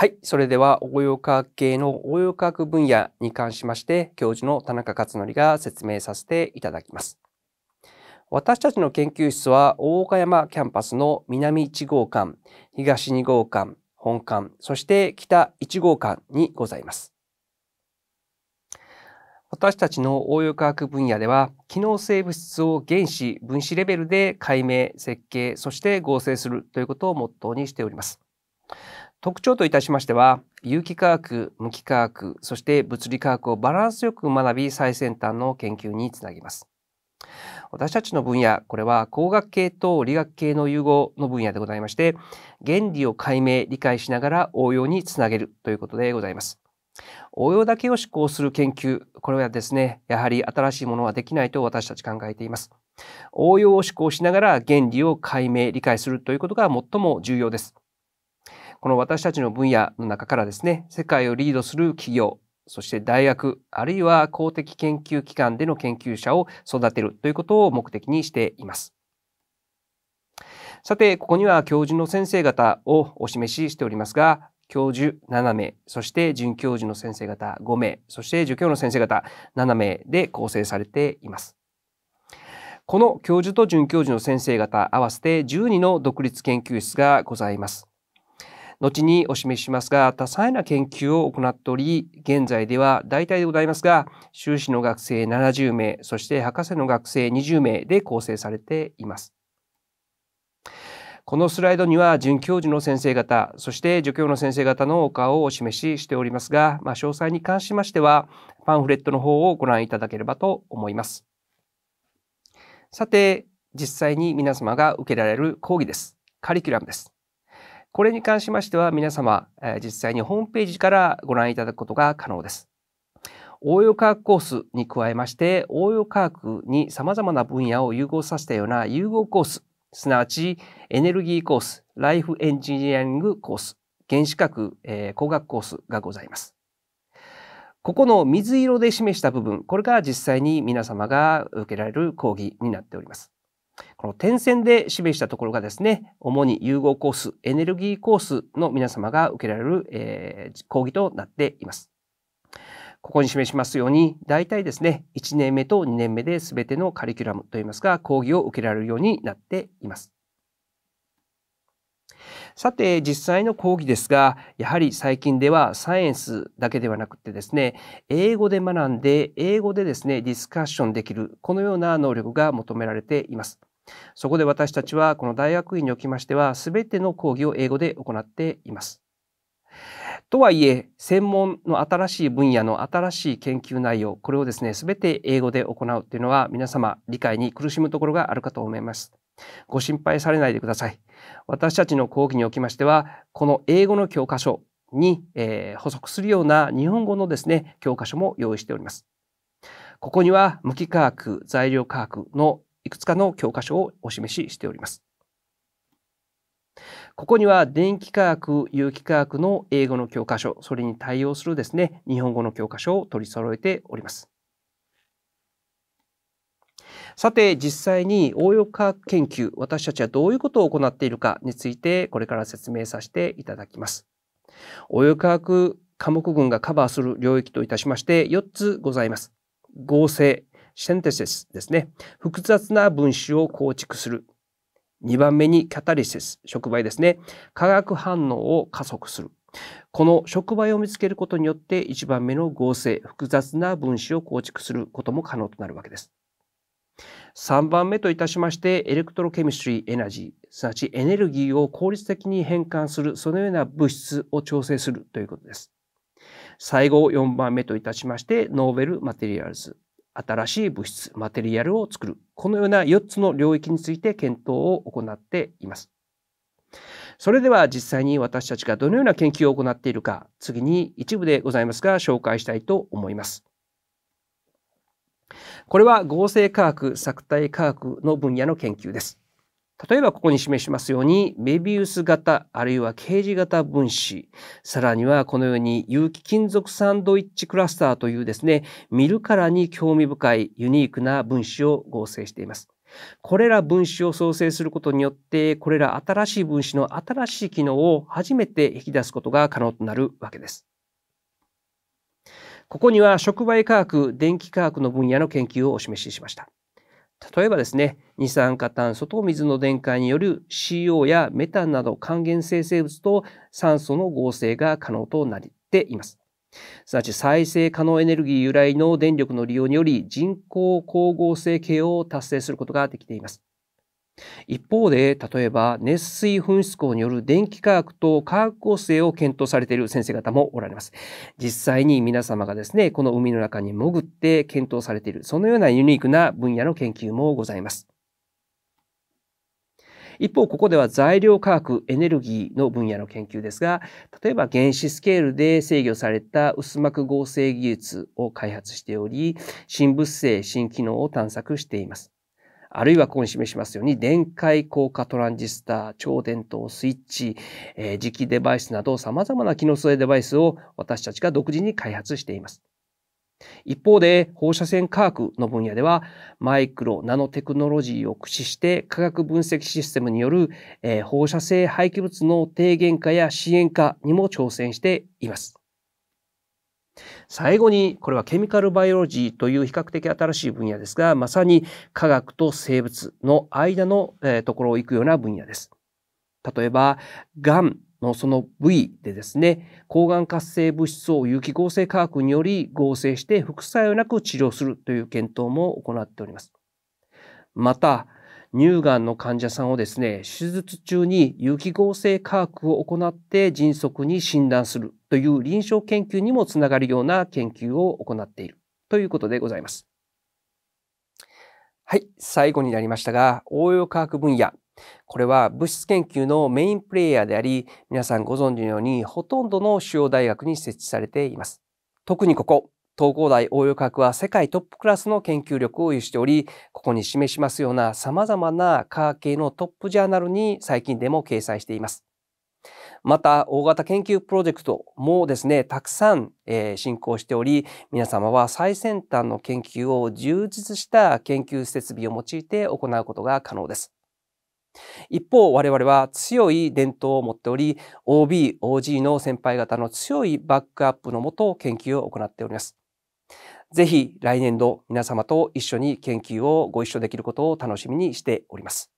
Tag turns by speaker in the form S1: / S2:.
S1: はい。それでは、応用科学系の応用科学分野に関しまして、教授の田中克則が説明させていただきます。私たちの研究室は、大岡山キャンパスの南1号館、東2号館、本館、そして北1号館にございます。私たちの応用科学分野では、機能性物質を原子、分子レベルで解明、設計、そして合成するということをモットーにしております。特徴といたしましては有機化学無機化学そして物理化学をバランスよく学び最先端の研究につなぎます私たちの分野これは工学系と理学系の融合の分野でございまして原理を解明理解しながら応用につなげるということでございます応用だけを思考する研究これはですねやはり新しいものはできないと私たち考えています応用を思考しながら原理を解明理解するということが最も重要ですこの私たちの分野の中からですね、世界をリードする企業、そして大学、あるいは公的研究機関での研究者を育てるということを目的にしています。さて、ここには教授の先生方をお示ししておりますが、教授7名、そして准教授の先生方5名、そして助教の先生方7名で構成されています。この教授と准教授の先生方合わせて12の独立研究室がございます。後にお示ししますが、多彩な研究を行っており、現在では大体でございますが、修士の学生70名、そして博士の学生20名で構成されています。このスライドには准教授の先生方、そして助教の先生方のお顔をお示ししておりますが、まあ、詳細に関しましては、パンフレットの方をご覧いただければと思います。さて、実際に皆様が受けられる講義です。カリキュラムです。これに関しましては皆様、え実際にホームページからご覧いただくことが可能です。応用科学コースに加えまして応用科学にさまざまな分野を融合させたような融合コースすなわちエネルギーコースライフエンジニアリングコース原子核、えー、工学コースがございます。ここの水色で示した部分これが実際に皆様が受けられる講義になっております。この点線で示したところがですね、主に融合コース、エネルギーコースの皆様が受けられる、えー、講義となっています。ここに示しますように、大体ですね、1年目と2年目で全てのカリキュラムといいますか、講義を受けられるようになっています。さて、実際の講義ですが、やはり最近ではサイエンスだけではなくてですね、英語で学んで、英語でですね、ディスカッションできる、このような能力が求められています。そこで私たちはこの大学院におきましては全ての講義を英語で行っています。とはいえ専門の新しい分野の新しい研究内容これをですね全て英語で行うというのは皆様理解に苦しむところがあるかと思います。ご心配されないでください。私たちの講義におきましてはこの英語の教科書に、えー、補足するような日本語のですね教科書も用意しております。ここには無機化学材料化学のいくつかの教科書をお示ししております。ここには電気化学、有機化学の英語の教科書、それに対応するですね、日本語の教科書を取り揃えております。さて、実際に応用科学研究、私たちはどういうことを行っているかについて、これから説明させていただきます。応用化学科目群がカバーする領域といたしまして、4つございます。合成、センテシスですね。複雑な分子を構築する。2番目にキャタリス、触媒ですね。化学反応を加速する。この触媒を見つけることによって1番目の合成、複雑な分子を構築することも可能となるわけです。3番目といたしまして、エレクトロケミストリーエナジー、すなわちエネルギーを効率的に変換する、そのような物質を調整するということです。最後4番目といたしまして、ノーベルマテリアルズ、新しい物質、マテリアルを作る。このような4つの領域について検討を行っています。それでは実際に私たちがどのような研究を行っているか、次に一部でございますが紹介したいと思います。これは合成化学、作体化学の分野の研究です。例えばここに示しますようにメビウス型あるいはケージ型分子さらにはこのように有機金属サンドイッチクラスターというですね見るからに興味深いユニークな分子を合成しています。これら分子を創生することによってこれら新しい分子の新しい機能を初めて引き出すことが可能となるわけです。ここには触媒科学電気科学の分野の研究をお示ししました。例えばですね、二酸化炭素と水の電解による CO やメタンなど還元生成物と酸素の合成が可能となっています。すなわち再生可能エネルギー由来の電力の利用により人工光合成系を達成することができています。一方で例えば熱水噴出口による電気化学と化学構成を検討されている先生方もおられます実際に皆様がですねこの海の中に潜って検討されているそのようなユニークな分野の研究もございます一方ここでは材料化学エネルギーの分野の研究ですが例えば原子スケールで制御された薄膜合成技術を開発しており新物性新機能を探索していますあるいはここに示しますように、電解効果トランジスタ、超伝導スイッチ、えー、磁気デバイスなど様々な機能性デバイスを私たちが独自に開発しています。一方で放射線科学の分野ではマイクロナノテクノロジーを駆使して科学分析システムによる、えー、放射性廃棄物の低減化や支援化にも挑戦しています。最後にこれはケミカルバイオロジーという比較的新しい分野ですがまさに科学と生物の間の、えところを行くような分野です。例えばがんのその部位でですね抗がん活性物質を有機合成化学により合成して副作用なく治療するという検討も行っております。また乳がんの患者さんをですね手術中に有機合成化学を行って迅速に診断するという臨床研究にもつながるような研究を行っているということでございます。はい、最後になりましたが、応用科学分野。これは物質研究のメインプレイヤーであり、皆さんご存知のようにほとんどの主要大学に設置されています。特にここ、東工大応用科学は世界トップクラスの研究力を有しており、ここに示しますような様々な科学系のトップジャーナルに最近でも掲載しています。また大型研究プロジェクトもですねたくさん、えー、進行しており皆様は最先端の研究を充実した研究設備を用いて行うことが可能です。一方我々は強い伝統を持っており OBOG の先輩方の強いバックアップのもと研究を行っております。ぜひ来年度皆様と一緒に研究をご一緒できることを楽しみにしております。